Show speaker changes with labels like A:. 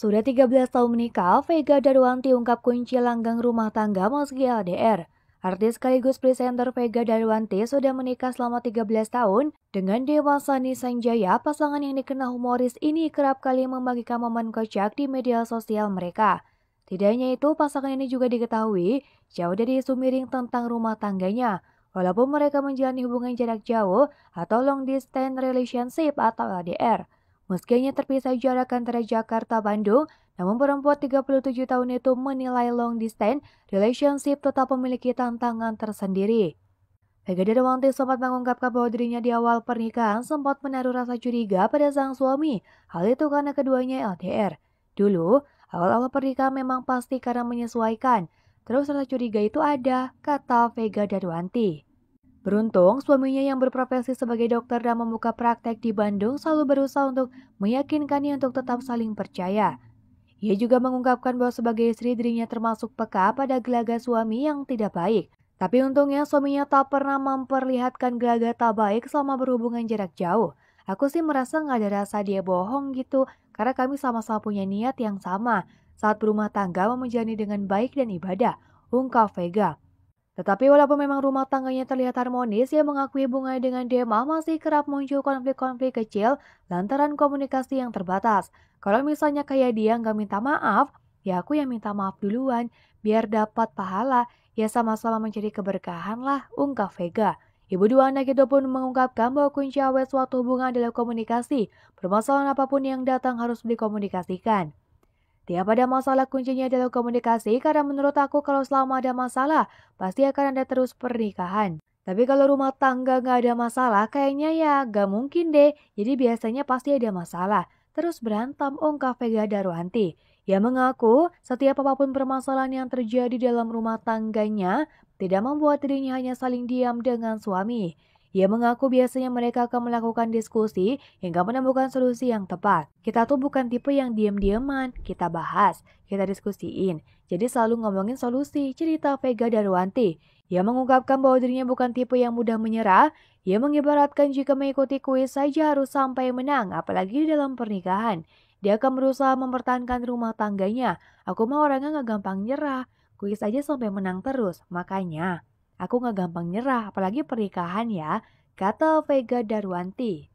A: Sudah 13 tahun menikah, Vega Darwanti ungkap kunci langgang rumah tangga meski LDR. Artis sekaligus presenter Vega Darwanti sudah menikah selama 13 tahun dengan Dewa Sani Sanjaya, pasangan yang dikenal humoris ini kerap kali membagikan momen kocak di media sosial mereka. Tidak hanya itu, pasangan ini juga diketahui jauh dari isu miring tentang rumah tangganya. Walaupun mereka menjalani hubungan jarak jauh atau long distance relationship atau LDR. Meski hanya terpisah jarak antara Jakarta-Bandung, namun perempuan 37 tahun itu menilai long distance relationship tetap memiliki tantangan tersendiri. Vega Darwanti sempat mengungkapkan bahwa dirinya di awal pernikahan sempat menaruh rasa curiga pada sang suami. Hal itu karena keduanya LDR. Dulu, awal-awal pernikahan memang pasti karena menyesuaikan. Terus rasa curiga itu ada, kata Vega Darwanti. Beruntung, suaminya yang berprofesi sebagai dokter dan membuka praktek di Bandung selalu berusaha untuk meyakinkannya untuk tetap saling percaya. Ia juga mengungkapkan bahwa sebagai istri dirinya termasuk peka pada gelagat suami yang tidak baik. Tapi untungnya suaminya tak pernah memperlihatkan gelagat tak baik selama berhubungan jarak jauh. Aku sih merasa nggak ada rasa dia bohong gitu, karena kami sama-sama punya niat yang sama saat berumah tangga menjalani dengan baik dan ibadah, ungkap Vega. Tetapi walaupun memang rumah tangganya terlihat harmonis, ia mengakui Bunga dengan Dema masih kerap muncul konflik-konflik kecil lantaran komunikasi yang terbatas. Kalau misalnya kayak dia nggak minta maaf, ya aku yang minta maaf duluan, biar dapat pahala, ya sama-sama mencari keberkahan lah, ungkap Vega. Ibu dua anak itu pun mengungkapkan bahwa kunci awet suatu hubungan adalah komunikasi. Permasalahan apapun yang datang harus dikomunikasikan. Tiap ada masalah kuncinya adalah komunikasi karena menurut aku kalau selama ada masalah pasti akan ada terus pernikahan. Tapi kalau rumah tangga nggak ada masalah kayaknya ya nggak mungkin deh. Jadi biasanya pasti ada masalah. Terus berantem ungkap oh, Vega Darwanti. Ia ya, mengaku setiap apapun permasalahan yang terjadi dalam rumah tangganya tidak membuat dirinya hanya saling diam dengan suami. Ia mengaku biasanya mereka akan melakukan diskusi hingga menemukan solusi yang tepat. Kita tuh bukan tipe yang diam-diaman, kita bahas, kita diskusiin. Jadi selalu ngomongin solusi, cerita Vega Darwanti. Ia mengungkapkan bahwa dirinya bukan tipe yang mudah menyerah. Ia mengibaratkan jika mengikuti kuis saja harus sampai menang, apalagi di dalam pernikahan. Dia akan berusaha mempertahankan rumah tangganya. Aku mah orangnya gak gampang nyerah. Kuis aja sampai menang terus, makanya. Aku nggak gampang nyerah, apalagi pernikahan ya, kata Vega Darwanti.